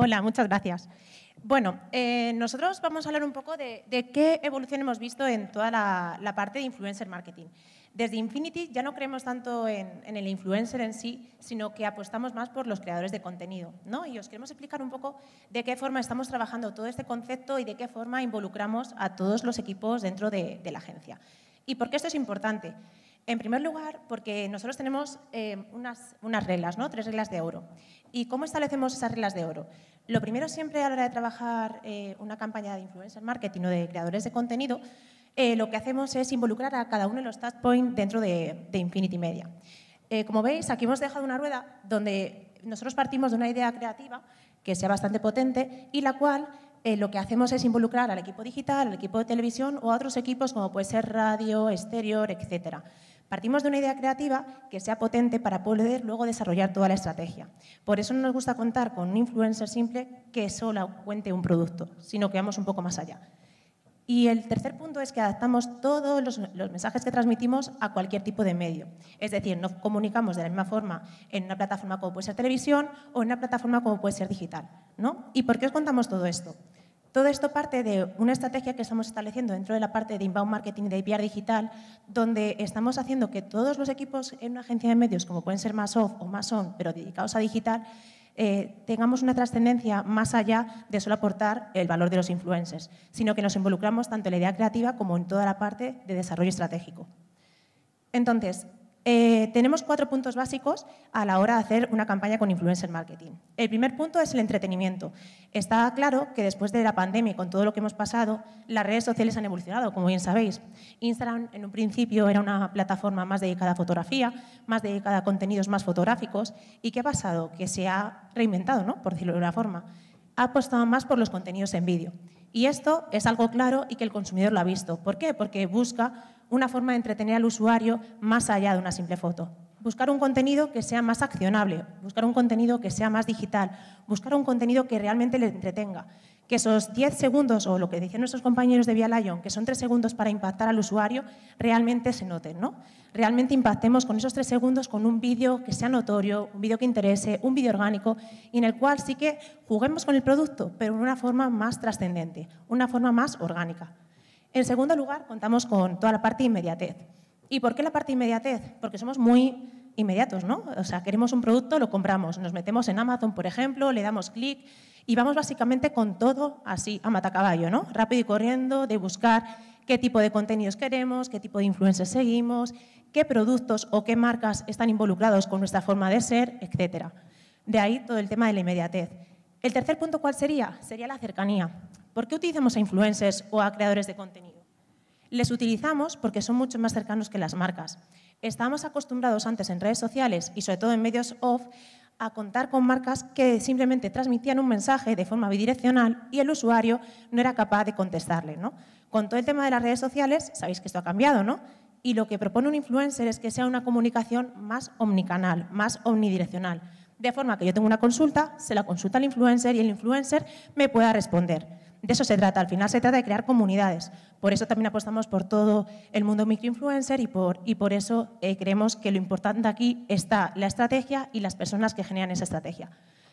Hola, muchas gracias. Bueno, eh, nosotros vamos a hablar un poco de, qué evolución hemos visto en toda la, parte de influencer marketing. Desde Infinity ya no creemos tanto en, el influencer en sí, sino que apostamos más por los creadores de contenido. ¿no? Y os queremos explicar un poco de qué forma estamos trabajando todo este concepto y de qué forma involucramos a todos los equipos dentro de, de la agencia. ¿Y por qué esto es importante? En primer lugar, porque nosotros tenemos eh, unas, reglas, ¿no? tres reglas de oro. ¿Y cómo establecemos esas reglas de oro? Lo primero siempre a la hora de trabajar eh, una campaña de influencer marketing o de creadores de contenido, eh, lo que hacemos es involucrar a cada uno de los touch dentro de, Infinity Media. como veis, aquí hemos dejado una rueda donde nosotros partimos de una idea creativa que sea bastante potente y la cual lo que hacemos es involucrar al equipo digital, al equipo de televisión o a otros equipos como puede ser radio, exterior, etcétera. Partimos de una idea creativa que sea potente para poder luego desarrollar toda la estrategia. Por eso no nos gusta contar con un influencer simple que solo cuente un producto, sino que vamos un poco más allá. Y el tercer punto es que adaptamos todos los, mensajes que transmitimos a cualquier tipo de medio. Es decir, no comunicamos de la misma forma en una plataforma como puede ser televisión o en una plataforma como puede ser digital. ¿Y por qué os contamos todo esto? Todo esto parte de una estrategia que estamos estableciendo dentro de la parte de inbound marketing de PR digital, donde estamos haciendo que todos los equipos en una agencia de medios, como pueden ser más off o más on, pero dedicados a digital, eh, tengamos una trascendencia más allá de solo aportar el valor de los influencers, sino que nos involucramos tanto en la idea creativa como en toda la parte de desarrollo estratégico. Entonces, eh, tenemos cuatro puntos básicos a la hora de hacer una campaña con influencer marketing. El primer punto es el entretenimiento. Está claro que después de la pandemia y con todo lo que hemos pasado, las redes sociales han evolucionado, como bien sabéis. Instagram en un principio era una plataforma más dedicada a fotografía, más dedicada a contenidos más fotográficos. ¿Y qué ha pasado? Que se ha reinventado, ¿no? por decirlo de una forma. Ha apostado más por los contenidos en vídeo. Y esto es algo claro y que el consumidor lo ha visto. ¿Por qué? Porque busca una forma de entretener al usuario más allá de una simple foto. Buscar un contenido que sea más accionable, buscar un contenido que sea más digital, buscar un contenido que realmente le entretenga. Que esos 10 segundos, o lo que decían nuestros compañeros de Vía Lion, que son 3 segundos para impactar al usuario, realmente se noten, ¿no? Realmente impactemos con esos 3 segundos con un vídeo que sea notorio, un vídeo que interese, un vídeo orgánico, y en el cual sí que juguemos con el producto, pero en una forma más trascendente, una forma más orgánica. En segundo lugar, contamos con toda la parte inmediatez. ¿Y por qué la parte inmediatez? Porque somos muy inmediatos, ¿no? O sea, queremos un producto, lo compramos, nos metemos en Amazon, por ejemplo, le damos clic y vamos básicamente con todo así, a matacaballo, ¿no? Rápido y corriendo, de buscar qué tipo de contenidos queremos, qué tipo de influencers seguimos, qué productos o qué marcas están involucrados con nuestra forma de ser, etc. De ahí todo el tema de la inmediatez. El tercer punto, ¿cuál sería? Sería la cercanía. ¿Por qué utilizamos a influencers o a creadores de contenido? Les utilizamos porque son mucho más cercanos que las marcas. Estábamos acostumbrados antes en redes sociales y sobre todo en medios off a contar con marcas que simplemente transmitían un mensaje de forma bidireccional y el usuario no era capaz de contestarle. Con todo el tema de las redes sociales, sabéis que esto ha cambiado, ¿no? Y lo que propone un influencer es que sea una comunicación más omnicanal, más omnidireccional de forma que yo tengo una consulta, se la consulta al influencer y el influencer me pueda responder. De eso se trata. Al final se trata de crear comunidades. Por eso también apostamos por todo el mundo microinfluencer y por, y por eso eh, creemos que lo importante aquí está la estrategia y las personas que generan esa estrategia.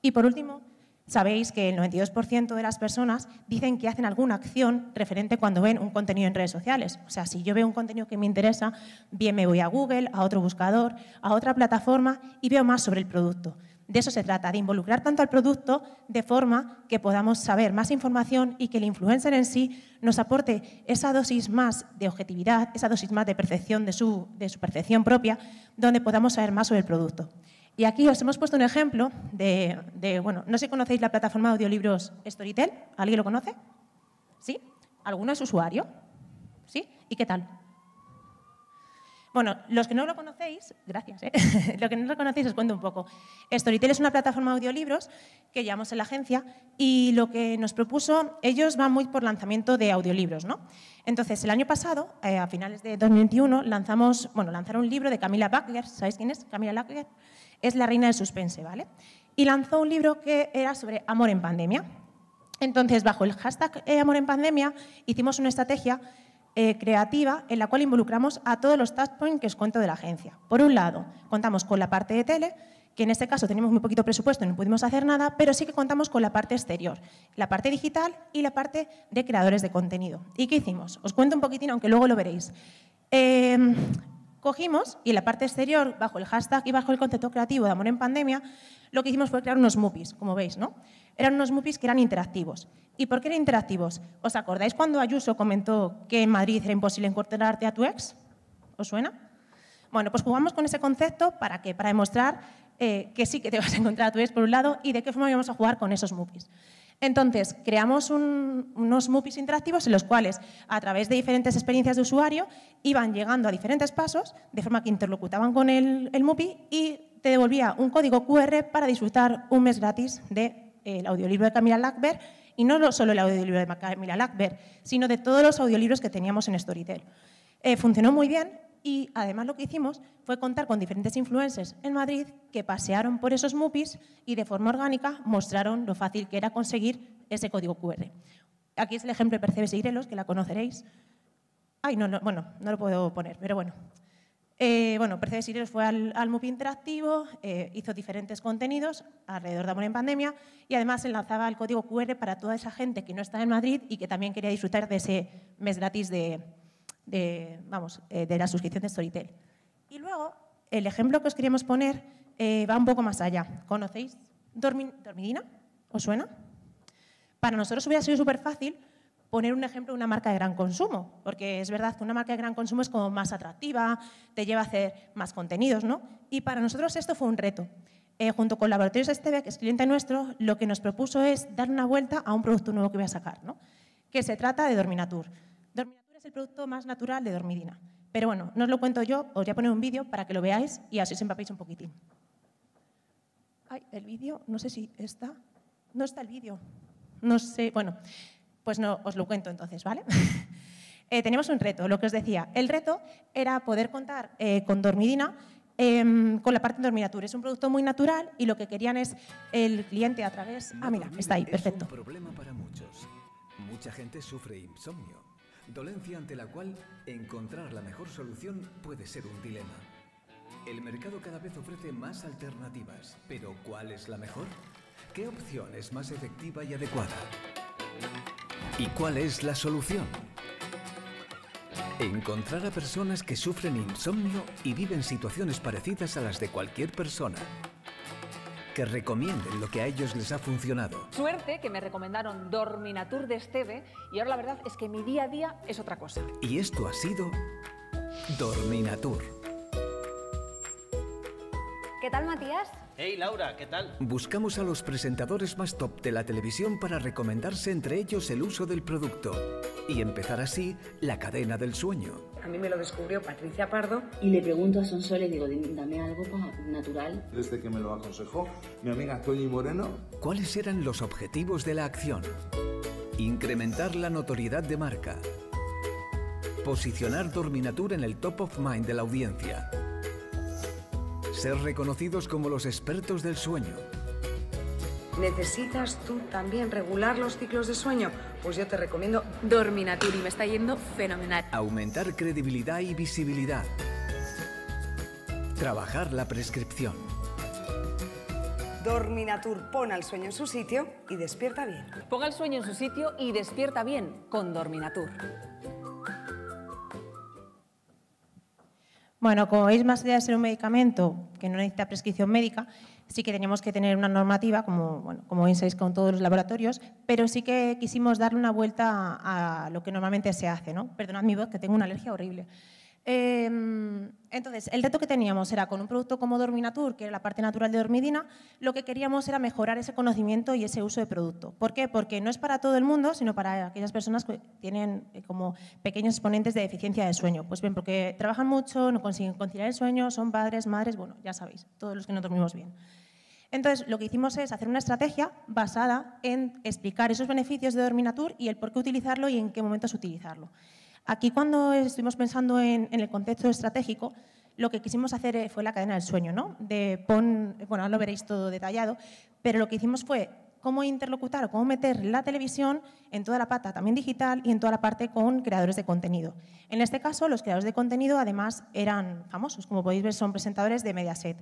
Y por último, Sabéis que el 92% de las personas dicen que hacen alguna acción referente cuando ven un contenido en redes sociales. O sea, si yo veo un contenido que me interesa, bien me voy a Google, a otro buscador, a otra plataforma y veo más sobre el producto. De eso se trata, de involucrar tanto al producto de forma que podamos saber más información y que el influencer en sí nos aporte esa dosis más de objetividad, esa dosis más de percepción de su, de percepción propia, donde podamos saber más sobre el producto. Y aquí os hemos puesto un ejemplo de, bueno, no sé si conocéis la plataforma de audiolibros Storytel, ¿alguien lo conoce? ¿Sí? ¿Alguno es usuario? ¿Sí? ¿Y qué tal? Bueno, los que no lo conocéis, gracias, ¿eh? que no lo conocéis os cuento un poco. Storytel es una plataforma de audiolibros que llevamos en la agencia y lo que nos propuso, ellos van muy por lanzamiento de audiolibros, ¿no? Entonces, el año pasado, eh, a finales de 2021, lanzamos, bueno, lanzaron un libro de Camila backer ¿sabéis quién es Camila Backer es la reina del suspense, ¿vale? Y lanzó un libro que era sobre amor en pandemia. Entonces, bajo el hashtag eh, amor en pandemia, hicimos una estrategia eh, creativa en la cual involucramos a todos los touchpoints que os cuento de la agencia. Por un lado, contamos con la parte de tele, que en este caso tenemos muy poquito presupuesto y no pudimos hacer nada, pero sí que contamos con la parte exterior, la parte digital y la parte de creadores de contenido. ¿Y qué hicimos? Os cuento un poquitín, aunque luego lo veréis. Eh, Cogimos y en la parte exterior, bajo el hashtag y bajo el concepto creativo de Amor en Pandemia, lo que hicimos fue crear unos MUPIs, como veis, ¿no? Eran unos MUPIs que eran interactivos. ¿Y por qué eran interactivos? ¿Os acordáis cuando Ayuso comentó que en Madrid era imposible encontrarte a tu ex? ¿Os suena? Bueno, pues jugamos con ese concepto para que para demostrar eh, que sí que te vas a encontrar a tu ex por un lado y de qué forma íbamos a jugar con esos MUPIs. Entonces, creamos unos MUPIs interactivos en los cuales, a través de diferentes experiencias de usuario, iban llegando a diferentes pasos, de forma que interlocutaban con el, el MUPI y te devolvía un código QR para disfrutar un mes gratis del de, eh, el audiolibro de Camila Lackberg, y no solo el audiolibro de Camila Lackberg, sino de todos los audiolibros que teníamos en Storytel. Eh, funcionó muy bien y además lo que hicimos fue contar con diferentes influencers en Madrid que pasearon por esos MUPIs y de forma orgánica mostraron lo fácil que era conseguir ese código QR. Aquí es el ejemplo de Percebes y e Irelos, que la conoceréis. Ay, no, no, bueno, no lo puedo poner, pero bueno. Eh, bueno, Percebes y e Irelos fue al, al MUPI interactivo, eh, hizo diferentes contenidos alrededor de Amor en Pandemia y además lanzaba el código QR para toda esa gente que no está en Madrid y que también quería disfrutar de ese mes gratis de, de, vamos, eh, de la suscripción de Storytel. Y luego, el ejemplo que os queríamos poner eh, va un poco más allá. ¿Conocéis Dormidina? ¿Os suena? Para nosotros hubiera sido súper fácil poner un ejemplo de una marca de gran consumo, porque es verdad que una marca de gran consumo es como más atractiva, te lleva a hacer más contenidos, ¿no? Y para nosotros esto fue un reto. Eh, junto con Laboratorios Esteve, que es cliente nuestro, lo que nos propuso es dar una vuelta a un producto nuevo que voy a sacar, ¿no? que se trata de Dorminatur el producto más natural de dormidina. Pero bueno, no os lo cuento yo, os voy a poner un vídeo para que lo veáis y así os empapéis un poquitín. Ay, el vídeo, no sé si está. No está el vídeo. No sé, bueno, pues no os lo cuento entonces, ¿vale? Eh, teníamos un reto, lo que os decía. El reto era poder contar eh, con dormidina em, con la parte de Dorminatur. Es un producto muy natural y lo que querían es el cliente a través... Ah, mira, está ahí, perfecto. problema para muchos. Mucha gente sufre insomnio dolencia ante la cual encontrar la mejor solución puede ser un dilema. El mercado cada vez ofrece más alternativas, pero ¿cuál es la mejor? ¿Qué opción es más efectiva y adecuada? ¿Y cuál es la solución? Encontrar a personas que sufren insomnio y viven situaciones parecidas a las de cualquier persona que recomienden lo que a ellos les ha funcionado. Suerte que me recomendaron Dorminatur de Esteve y ahora la verdad es que mi día a día es otra cosa. Y esto ha sido Dorminatur. ¿Qué tal, Matías? Hey Laura, ¿qué tal? Buscamos a los presentadores más top de la televisión para recomendarse entre ellos el uso del producto y empezar así la cadena del sueño. A mí me lo descubrió Patricia Pardo. Y le pregunto a Sonsoles, le digo, dame algo natural. Desde que me lo aconsejó mi amiga Toñi Moreno. ¿Cuáles eran los objetivos de la acción? Incrementar la notoriedad de marca. Posicionar Dorminatur en el top of mind de la audiencia ser reconocidos como los expertos del sueño. ¿Necesitas tú también regular los ciclos de sueño? Pues yo te recomiendo y me está yendo fenomenal. Aumentar credibilidad y visibilidad. Trabajar la prescripción. Dorminatur pon al sueño en su sitio y despierta bien. Ponga el sueño en su sitio y despierta bien con Dorminatur. Bueno, como veis, más allá de ser un medicamento que no necesita prescripción médica, sí que teníamos que tener una normativa, como, bueno, como bien con todos los laboratorios, pero sí que quisimos darle una vuelta a, lo que normalmente se hace. ¿no? Perdonad mi voz, que tengo una alergia horrible. Em, entonces, el reto que teníamos era con un producto como Dorminatur, que era la parte natural de dormidina, lo que queríamos era mejorar ese conocimiento y ese uso de producto. ¿Por qué? Porque no es para todo el mundo, sino para aquellas personas que tienen eh, como pequeños exponentes de deficiencia de sueño. Pues bien, porque trabajan mucho, no consiguen conciliar el sueño, son padres, madres, bueno, ya sabéis, todos los que no dormimos bien. Entonces, lo que hicimos es hacer una estrategia basada en explicar esos beneficios de Dorminatur y el por qué utilizarlo y en qué momentos utilizarlo. Aquí cuando estuvimos pensando en, el contexto estratégico, lo que quisimos hacer eh, fue la cadena del sueño, ¿no? bueno, ahora lo veréis todo detallado, pero lo que hicimos fue cómo interlocutar o cómo meter la televisión en toda la pata también digital y en toda la parte con creadores de contenido. En este caso, los creadores de contenido además eran famosos, como podéis ver son presentadores de Mediaset.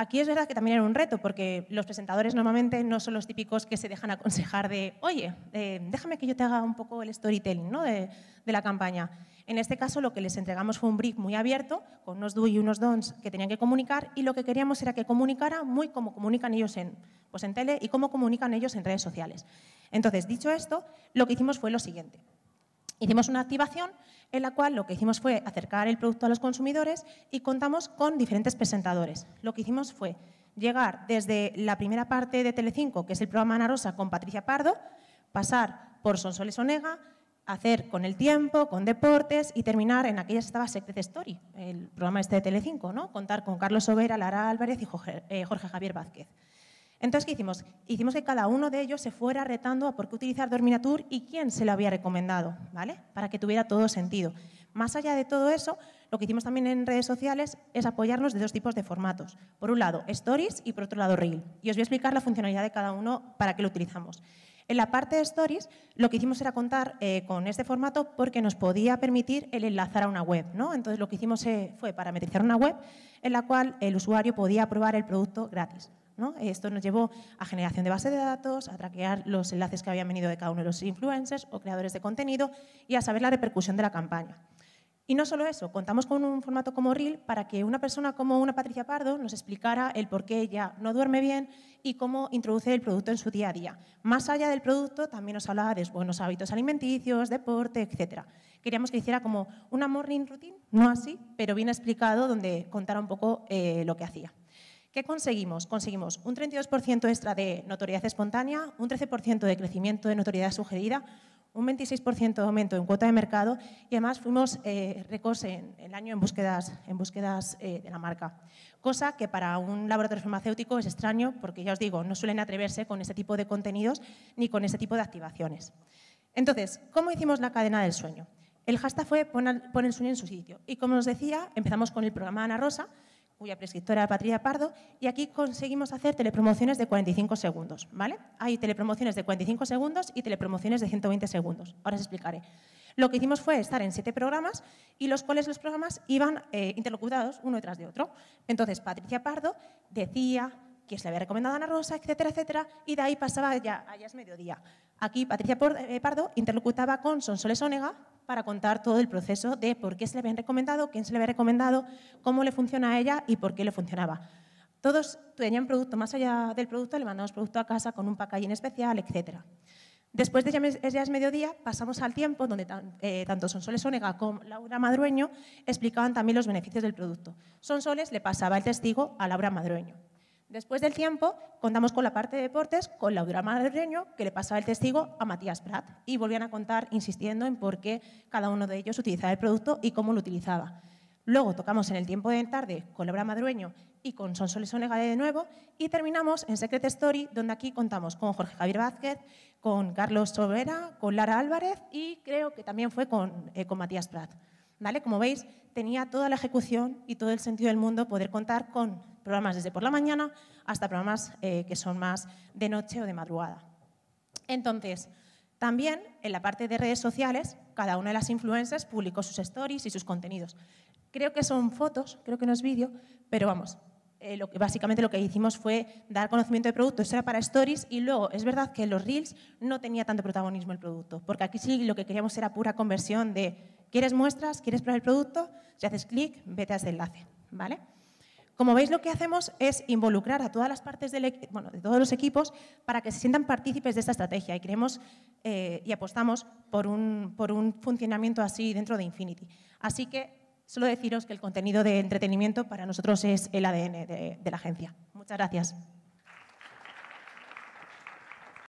Aquí es verdad que también era un reto, porque los presentadores normalmente no son los típicos que se dejan aconsejar de, oye, eh, déjame que yo te haga un poco el storytelling de, la campaña. En este caso, lo que les entregamos fue un brief muy abierto, con unos do y unos don's que tenían que comunicar, y lo que queríamos era que comunicara muy como comunican ellos en, pues en tele y cómo comunican ellos en redes sociales. Entonces, dicho esto, lo que hicimos fue lo siguiente. Hicimos una activación en la cual lo que hicimos fue acercar el producto a los consumidores y contamos con diferentes presentadores. Lo que hicimos fue llegar desde la primera parte de Telecinco, que es el programa Ana Rosa con Patricia Pardo, pasar por Sonsoles Onega, hacer con el tiempo, con deportes y terminar en aquella estaba Secret Story, el programa este de Telecinco, ¿no? Contar con Carlos Sobera, Lara Álvarez y Jorge, eh, Jorge Javier Vázquez. Entonces, ¿qué hicimos? Hicimos que cada uno de ellos se fuera retando a por qué utilizar Dorminatur y quién se lo había recomendado, ¿vale? Para que tuviera todo sentido. Más allá de todo eso, lo que hicimos también en redes sociales es apoyarnos de dos tipos de formatos. Por un lado, Stories y por otro lado, Reel. Y os voy a explicar la funcionalidad de cada uno para qué lo utilizamos. En la parte de Stories, lo que hicimos era contar eh, con este formato porque nos podía permitir el enlazar a una web, ¿no? Entonces, lo que hicimos eh, fue parametrizar una web en la cual el usuario podía probar el producto gratis. Esto nos llevó a generación de base de datos, a traquear los enlaces que habían venido de cada uno de los influencers o creadores de contenido y a saber la repercusión de la campaña. Y no solo eso, contamos con un formato como Reel para que una persona como una Patricia Pardo nos explicara el por qué ella no duerme bien y cómo introduce el producto en su día a día. Más allá del producto, también nos hablaba de buenos hábitos alimenticios, deporte, etc. Queríamos que hiciera como una morning routine, no así, pero bien explicado, donde contara un poco eh, lo que hacía. ¿Qué conseguimos? Conseguimos un 32% extra de notoriedad espontánea, un 13% de crecimiento de notoriedad sugerida, un 26% de aumento en cuota de mercado y además fuimos eh, récords en el año en búsquedas, en búsquedas eh, de la marca. Cosa que para un laboratorio farmacéutico es extraño porque ya os digo, no suelen atreverse con este tipo de contenidos ni con ese tipo de activaciones. Entonces, ¿cómo hicimos la cadena del sueño? El hashtag fue pon el sueño en su sitio. Y como os decía, empezamos con el programa Ana Rosa, cuya prescriptora era Patricia Pardo, y aquí conseguimos hacer telepromociones de 45 segundos, ¿vale? Hay telepromociones de 45 segundos y telepromociones de 120 segundos. Ahora os explicaré. Lo que hicimos fue estar en siete programas y los cuales los programas iban eh, interlocutados uno detrás de otro. Entonces, Patricia Pardo decía que se había recomendado a Ana Rosa, etcétera, etcétera, y de ahí pasaba ya, ah, ya es mediodía. Aquí Patricia eh, Pardo interlocutaba con Sonsoles Onega para contar todo el proceso de por qué se le habían recomendado, quién se le había recomendado, cómo le funciona a ella y por qué le funcionaba. Todos tenían producto, más allá del producto, le mandamos producto a casa con un packaging especial, etc. Después de Ya es mediodía, pasamos al tiempo donde eh, tanto Sonsoles Onega como Laura Madrueño explicaban también los beneficios del producto. Sonsoles le pasaba el testigo a Laura Madrueño. Después del tiempo, contamos con la parte de deportes, con la obra madrueño que le pasaba el testigo a Matías Prat, y volvían a contar insistiendo en por qué cada uno de ellos utilizaba el producto y cómo lo utilizaba. Luego tocamos en el tiempo de tarde con la Laura Madrueño y con Sonsoles Onega de nuevo, y terminamos en Secret Story, donde aquí contamos con Jorge Javier Vázquez, con Carlos Sobera, con Lara Álvarez y creo que también fue con, eh, con Matías Prat. Como veis, tenía toda la ejecución y todo el sentido del mundo poder contar con programas desde por la mañana hasta programas eh, que son más de noche o de madrugada. Entonces, también en la parte de redes sociales, cada una de las influencers publicó sus stories y sus contenidos. Creo que son fotos, creo que no es vídeo, pero vamos, eh, básicamente lo que hicimos fue dar conocimiento de productos. Eso era para stories y luego es verdad que en los reels no tenía tanto protagonismo el producto, porque aquí sí lo que queríamos era pura conversión de ¿Quieres muestras? ¿Quieres probar el producto? Si haces clic, vete a ese enlace. ¿vale? Como veis, lo que hacemos es involucrar a todas las partes de todos los equipos para que se sientan partícipes de esta estrategia y creemos eh, y apostamos por un, funcionamiento así dentro de Infinity. Así que solo deciros que el contenido de entretenimiento para nosotros es el ADN de la agencia. Muchas gracias.